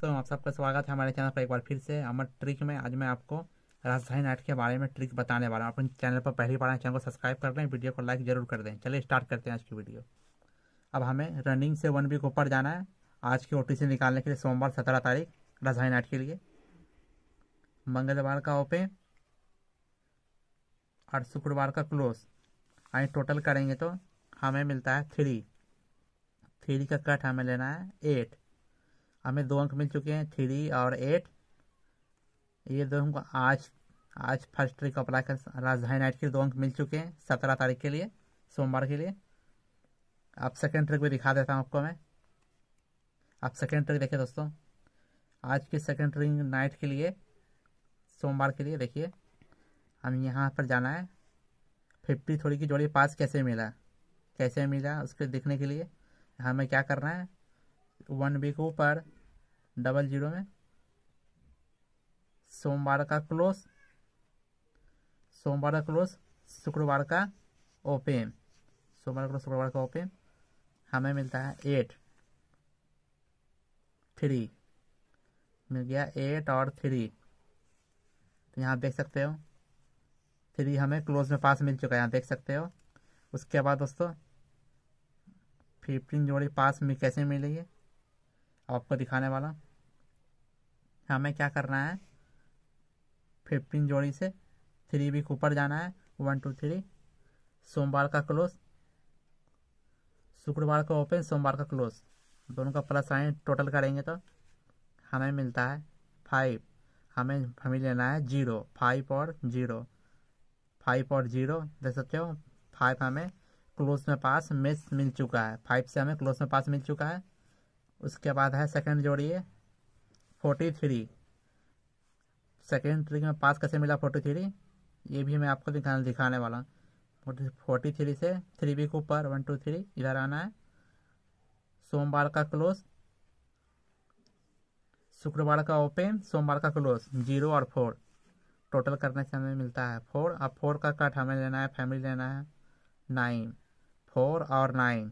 दोस्तों आप सबका स्वागत है हमारे चैनल पर एक बार फिर से अमर ट्रिक में आज मैं आपको राजधानी नाइट के बारे में ट्रिक बताने वाला हूँ अपने चैनल पर पहली बार चैनल को सब्सक्राइब कर लें वीडियो को लाइक जरूर कर दें चलिए स्टार्ट करते हैं आज की वीडियो अब हमें रनिंग से वन वीक ऊपर जाना है आज की ओ निकालने के लिए सोमवार सत्रह तारीख राजधानी नाइट के लिए मंगलवार का ओपन और शुक्रवार का क्लोज यानी टोटल करेंगे तो हमें मिलता है थ्री थ्री का कट हमें लेना है एट हमें दो अंक मिल चुके हैं थ्री और एट ये दो हमको आज आज फर्स्ट ट्रिक अप्लाई कर राजधानी नाइट के दो अंक मिल चुके हैं सत्रह तारीख के लिए सोमवार के लिए आप सेकेंड ट्रिक भी दिखा देता हूँ आपको मैं आप सेकेंड ट्रिक देखिए दोस्तों आज की सेकेंड ट्रिक नाइट के लिए सोमवार के लिए देखिए हम यहाँ पर जाना है फिफ्टी थोड़ी की जोड़ी पास कैसे मिला कैसे मिला उसके देखने के लिए हमें क्या करना है वन वीक ऊपर डबल जीरो में सोमवार का क्लोज सोमवार का क्लोज शुक्रवार का ओपन सोमवार का क्लोज शुक्रवार का ओपन हमें मिलता है एट थ्री मिल गया एट और थ्री तो यहाँ देख सकते हो थ्री हमें क्लोज में पास मिल चुका है यहाँ देख सकते हो उसके बाद दोस्तों फिफ्टीन जोड़ी पास में कैसे मिलेगी आपको दिखाने वाला हमें क्या करना है फिफ्टीन जोड़ी से थ्री वीक ऊपर जाना है वन टू थ्री सोमवार का क्लोज शुक्रवार का ओपन सोमवार का क्लोज दोनों का प्लस साइन टोटल करेंगे तो हमें मिलता है फाइव हमें हमें लेना है जीरो फाइव और जीरो फाइव और जीरो देख सकते हो फाइव हमें क्लोज में पास मिस मिल चुका है फाइव से हमें क्लोज में पास मिल चुका है उसके बाद है सेकंड जोड़िए फोर्टी थ्री सेकेंड ट्रिक में पास कैसे मिला फोर्टी थ्री ये भी मैं आपको दिखाने दिखाने वाला हूँ फोर्टी थ्री से थ्री बी के ऊपर वन टू थ्री इधर आना है सोमवार का क्लोज शुक्रवार का ओपन सोमवार का क्लोज जीरो और फोर टोटल करने से हमें मिलता है फोर और फोर का कट हमें लेना है फैमिली लेना है नाइन फोर और नाइन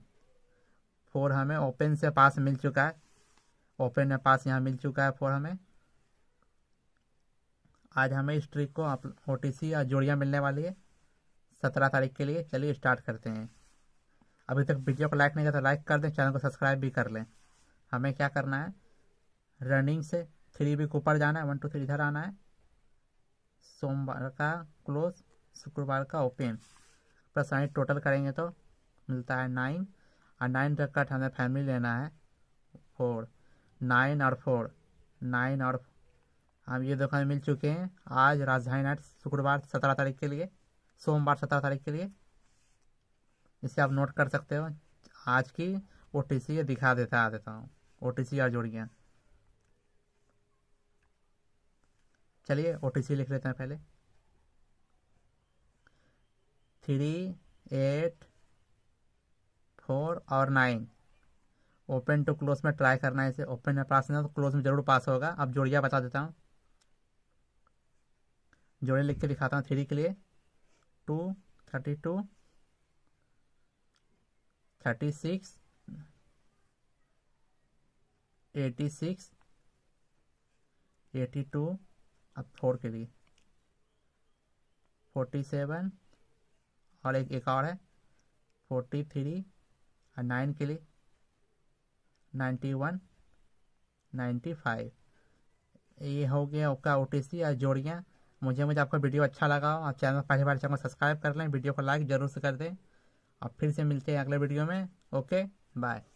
फोर हमें ओपन से पास मिल चुका है ओपन में पास यहाँ मिल चुका है फोर हमें आज हमें इस ट्रिक को आप ओ टी या जोड़ियाँ मिलने वाली है सत्रह तारीख के लिए चलिए स्टार्ट करते हैं अभी तक वीडियो को लाइक नहीं किया तो लाइक कर दें चैनल को सब्सक्राइब भी कर लें हमें क्या करना है रनिंग से थ्री वीक ऊपर जाना है वन टू थ्री इधर आना है सोमवार का क्लोज शुक्रवार का ओपन प्लस टोटल करेंगे तो मिलता है नाइन और नाइन तक का हमें फैमिली लेना है फोर नाइन और फोर नाइन और हम ये दुकान मिल चुके हैं आज राजधानी नाइट शुक्रवार सत्रह तारीख के लिए सोमवार सत्रह तारीख के लिए इसे आप नोट कर सकते हो आज की ओ टी सी दिखा देता आ देता हूँ ओ टी सी और जोड़िया चलिए ओ टी सी लिख लेते हैं पहले थ्री एट फोर और नाइन ओपन टू क्लोज में ट्राई करना है इसे ओपन में पास नहीं तो क्लोज में जरूर पास होगा अब जोड़िया बता देता हूँ जोड़े लिख के दिखाता हूँ थ्री के लिए two thirty two thirty six eighty six eighty two अब फोर के लिए फोर्टी सेवन और एक एक और है फोर्टी थ्री और नाइन के लिए नाइन्टी वन नाइन्टी फाइव ये हो गया आपका ओ टी सी और जोड़ियाँ मुझे मुझे आपका वीडियो अच्छा लगा हो आप चैनल पहली बार चैनल सब्सक्राइब कर लें वीडियो को लाइक जरूर से कर दें और फिर से मिलते हैं अगले वीडियो में ओके बाय